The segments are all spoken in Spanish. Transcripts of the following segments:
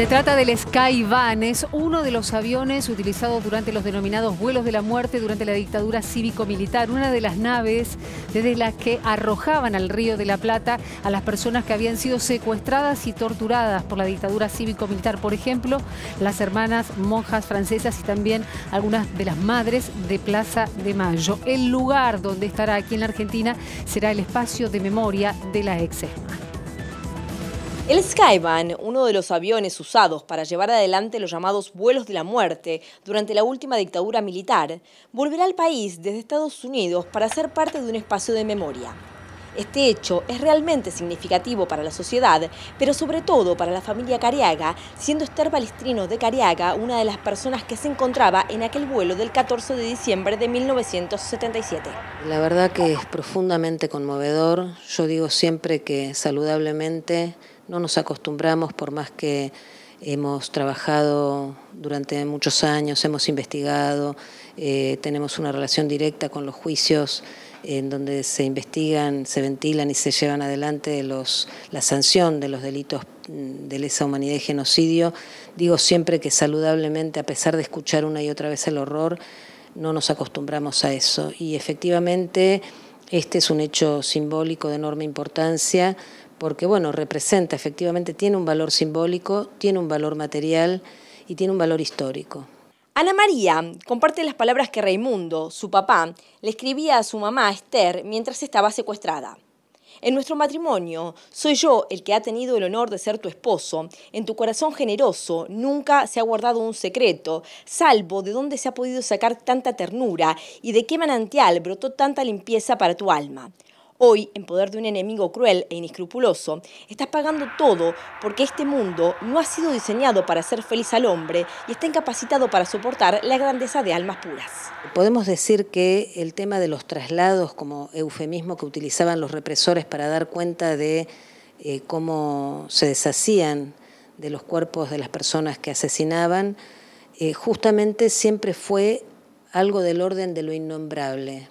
Se trata del Skyvan, es uno de los aviones utilizados durante los denominados vuelos de la muerte durante la dictadura cívico-militar, una de las naves desde las que arrojaban al río de la Plata a las personas que habían sido secuestradas y torturadas por la dictadura cívico-militar, por ejemplo, las hermanas monjas francesas y también algunas de las madres de Plaza de Mayo. El lugar donde estará aquí en la Argentina será el espacio de memoria de la ex el Skyvan, uno de los aviones usados para llevar adelante los llamados vuelos de la muerte durante la última dictadura militar, volverá al país desde Estados Unidos para ser parte de un espacio de memoria. Este hecho es realmente significativo para la sociedad, pero sobre todo para la familia Cariaga, siendo Esther Palestrino de Cariaga una de las personas que se encontraba en aquel vuelo del 14 de diciembre de 1977. La verdad que es profundamente conmovedor. Yo digo siempre que saludablemente no nos acostumbramos por más que hemos trabajado durante muchos años, hemos investigado, eh, tenemos una relación directa con los juicios en donde se investigan, se ventilan y se llevan adelante la sanción de los delitos de lesa humanidad y genocidio. Digo siempre que saludablemente, a pesar de escuchar una y otra vez el horror, no nos acostumbramos a eso. Y efectivamente este es un hecho simbólico de enorme importancia porque bueno, representa, efectivamente tiene un valor simbólico, tiene un valor material y tiene un valor histórico. Ana María comparte las palabras que Raimundo, su papá, le escribía a su mamá Esther mientras estaba secuestrada. En nuestro matrimonio, soy yo el que ha tenido el honor de ser tu esposo. En tu corazón generoso nunca se ha guardado un secreto, salvo de dónde se ha podido sacar tanta ternura y de qué manantial brotó tanta limpieza para tu alma. Hoy, en poder de un enemigo cruel e inescrupuloso, está pagando todo porque este mundo no ha sido diseñado para hacer feliz al hombre y está incapacitado para soportar la grandeza de almas puras. Podemos decir que el tema de los traslados como eufemismo que utilizaban los represores para dar cuenta de eh, cómo se deshacían de los cuerpos de las personas que asesinaban, eh, justamente siempre fue algo del orden de lo innombrable,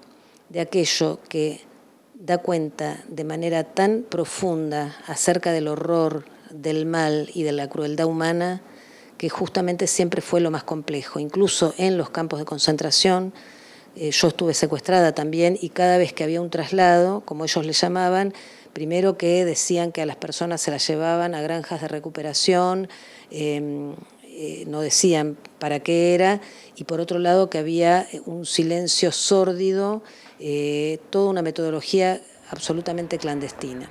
de aquello que da cuenta de manera tan profunda acerca del horror, del mal y de la crueldad humana, que justamente siempre fue lo más complejo. Incluso en los campos de concentración, eh, yo estuve secuestrada también y cada vez que había un traslado, como ellos le llamaban, primero que decían que a las personas se las llevaban a granjas de recuperación, em, eh, no decían para qué era, y por otro lado que había eh, un silencio sórdido, eh, toda una metodología absolutamente clandestina.